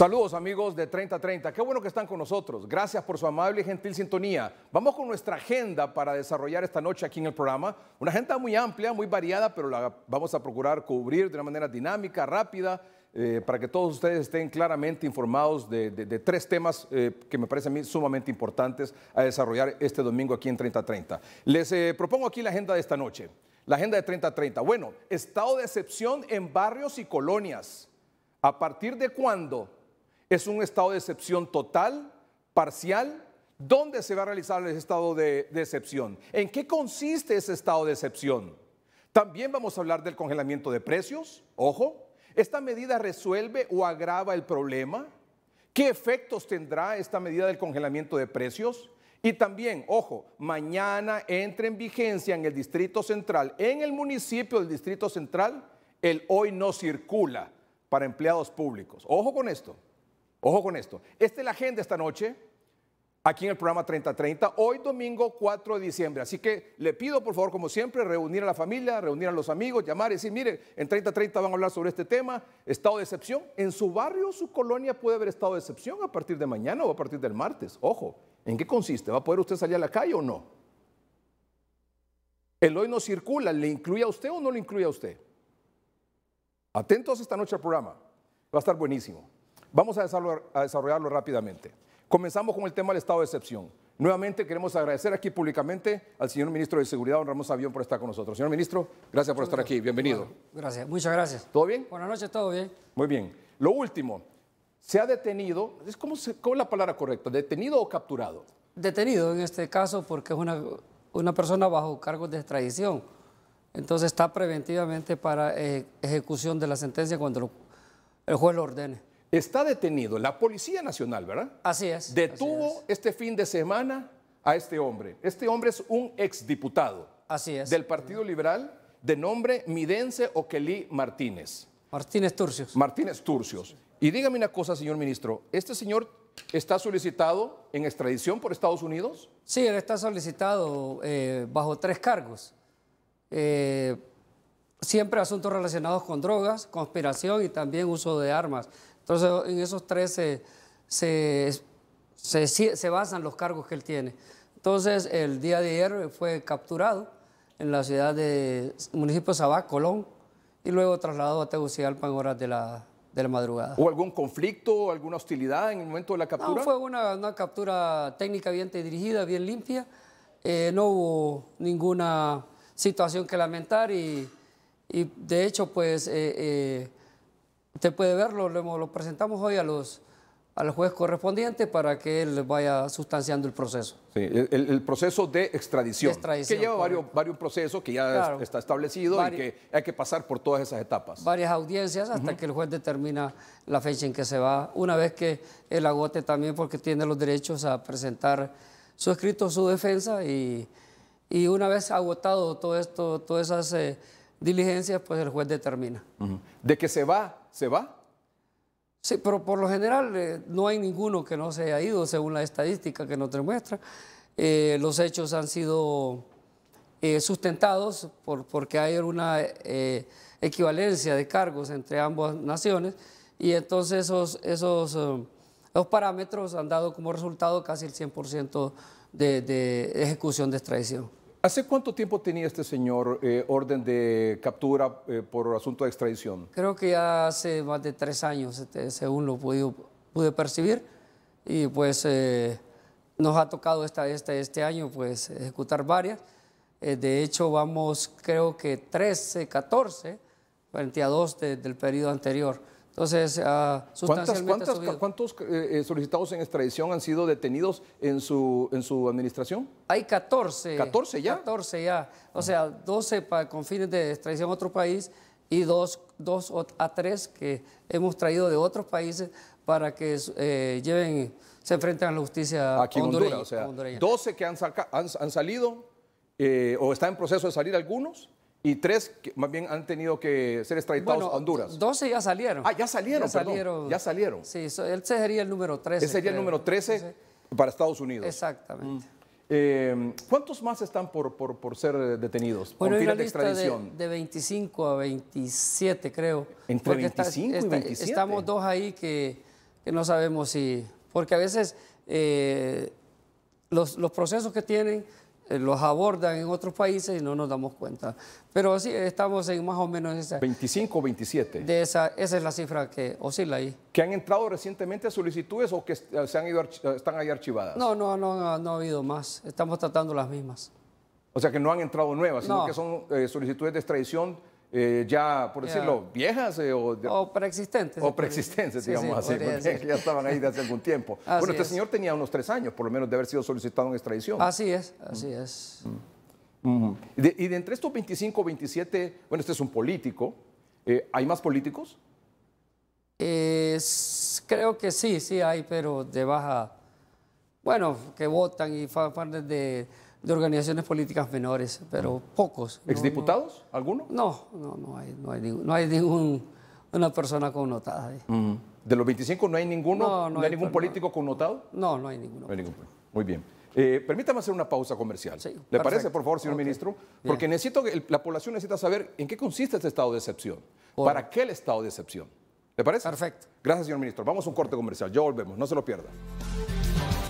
Saludos amigos de 3030, qué bueno que están con nosotros. Gracias por su amable y gentil sintonía. Vamos con nuestra agenda para desarrollar esta noche aquí en el programa. Una agenda muy amplia, muy variada, pero la vamos a procurar cubrir de una manera dinámica, rápida, eh, para que todos ustedes estén claramente informados de, tres temas eh, que me parecen a mí sumamente importantes a desarrollar este domingo aquí en 3030. Les eh, propongo aquí la agenda de esta noche, la agenda de 3030. Bueno, estado de excepción en barrios y colonias. ¿A partir de cuándo? es un estado de excepción total, parcial. ¿Dónde se va a realizar ese estado de, de excepción? ¿En qué consiste ese estado de excepción? También vamos a hablar del congelamiento de precios. Ojo, ¿esta medida resuelve o agrava el problema? ¿Qué efectos tendrá esta medida del congelamiento de precios? Y también, ojo, mañana entra en vigencia en el Distrito Central, en el municipio del Distrito Central, el hoy no circula para empleados públicos. Ojo con esto. Ojo con esto. Esta es la agenda esta noche, aquí en el programa 3030, hoy domingo 4 de diciembre. Así que le pido, por favor, como siempre, reunir a la familia, reunir a los amigos, llamar y decir, mire, en 3030 van a hablar sobre este tema, estado de excepción. En su barrio, su colonia puede haber estado de excepción a partir de mañana o a partir del martes. Ojo, ¿en qué consiste? ¿Va a poder usted salir a la calle o no? El hoy no circula, ¿le incluye a usted o no le incluye a usted? Atentos esta noche al programa, va a estar buenísimo. Vamos a desarrollarlo, rápidamente. Comenzamos con el tema del estado de excepción. Nuevamente queremos agradecer aquí públicamente al señor ministro de Seguridad, don Ramón avión por estar con nosotros. Señor ministro, gracias por estar aquí. Bienvenido. gracias, muchas gracias. ¿Todo bien? Buenas noches, todo bien. Muy bien. Lo último, se ha detenido, ¿es ¿cómo, es la palabra correcta? ¿Detenido o capturado? Detenido en este caso porque es una, una persona bajo cargo de extradición. Entonces está preventivamente para eh, ejecución de la sentencia cuando el juez lo ordene está detenido. La Policía Nacional, ¿verdad? Así es. Detuvo este fin de semana a este hombre. Este hombre es un exdiputado. Así es. Del Partido Liberal, de nombre Midense Oquelí Martínez. Martínez Turcios. Martínez Turcios. Y dígame una cosa, señor ministro. ¿Este señor está solicitado en extradición por Estados Unidos? Sí, él está solicitado eh, bajo tres cargos. Eh, siempre asuntos relacionados con drogas, conspiración y también uso de armas. Entonces, en esos tres se, se, se, basan los cargos que él tiene. Entonces, el día de ayer fue capturado en la ciudad de municipio de Sabá, Colón, y luego trasladado a Tegucigalpa en horas de la, de la madrugada. ¿Hubo algún conflicto, alguna hostilidad en el momento de la captura? No, fue una, captura técnica bien dirigida, bien limpia. Eh, no hubo ninguna situación que lamentar y, de hecho, pues eh, eh, Usted puede verlo, lo, lo presentamos hoy a los, al juez correspondiente para que él vaya sustanciando el proceso. Sí, el, proceso de extradición, que lleva varios, varios procesos que ya está establecido y que hay que pasar por todas esas etapas. Varias audiencias hasta que el juez determina la fecha en que se va, una vez que él agote también porque tiene los derechos a presentar su escrito, su defensa y, y una vez agotado todo esto, todas esas eh, diligencias, pues el juez determina. De que se va se va. Sí, pero por lo general eh, no hay ninguno que no se haya ido según la estadística que nos demuestra. Eh, los hechos han sido eh, sustentados por, porque hay una equivalencia de cargos entre ambas naciones y entonces esos, esos, parámetros han dado como resultado casi el 100% de ejecución de extradición. ¿Hace cuánto tiempo tenía este señor eh, orden de captura eh, por asunto de extradición? Creo que ya hace más de tres años, este, según lo pude, percibir. Y pues eh, nos ha tocado esta, este este año pues, ejecutar varias. de hecho, vamos creo que 13, 14 frente del periodo anterior. Entonces, uh, ah, sustancialmente ¿Cuántas, cuántas, cuántos eh, eh, solicitados en extradición han sido detenidos en su, en su administración? Hay 14. ¿14 ya? 14 ya. O sea, 12 con fines de extradición a otro país y 2, a tres que hemos traído de otros países para que eh, lleven, se enfrenten a la justicia Aquí en Honduras, o sea, 12 que han, han, salido o están en proceso de salir algunos y tres, que más bien, han tenido que ser extraditados a Honduras. 12 ya salieron. Ah, ya salieron, ya salieron. Ya salieron. Sí, él sería el número 13. Ese sería el número 13 para Estados Unidos. Exactamente. Mm. Eh, ¿Cuántos más están por, por, por ser eh, detenidos? por hay de extradición? De, 25 a 27, creo. ¿Entre 25 y 27? Estamos dos ahí que, no sabemos si... Porque a veces eh, los, los procesos que tienen eh, los abordan en otros países y no nos damos cuenta. Pero sí, estamos en más o menos esa... 25 o 27. De esa, esa es la cifra que oscila ahí. ¿Que han entrado recientemente solicitudes o que eh, se han ido, están ahí archivadas? No, no, no, no, ha habido más. Estamos tratando las mismas. O sea que no han entrado nuevas, sino que son eh, solicitudes de extradición eh, ya, por decirlo, viejas eh, o, preexistentes. O preexistentes, digamos así, porque ya estaban ahí desde algún tiempo. bueno, este señor tenía unos tres años, por lo menos, de haber sido solicitado en extradición. Así es, así mm. es. Mm. Mm. y de entre estos 25, 27, bueno, este es un político, eh, ¿hay más políticos? creo que sí, sí hay, pero de baja, bueno, que votan y fan de de organizaciones políticas menores, pero pocos. ¿Exdiputados? ¿Alguno? No, no, no hay, no hay, ninguna persona connotada. ¿De los 25 no hay ninguno? ¿No, hay, ningún político connotado? No, no hay ninguno. Muy bien. Eh, permítame hacer una pausa comercial. ¿Le parece, por favor, señor ministro? Porque necesito que la población necesita saber en qué consiste este estado de excepción. ¿Para qué el estado de excepción? ¿Le parece? Perfecto. Gracias, señor ministro. Vamos a un corte comercial. Ya volvemos. No se lo pierda.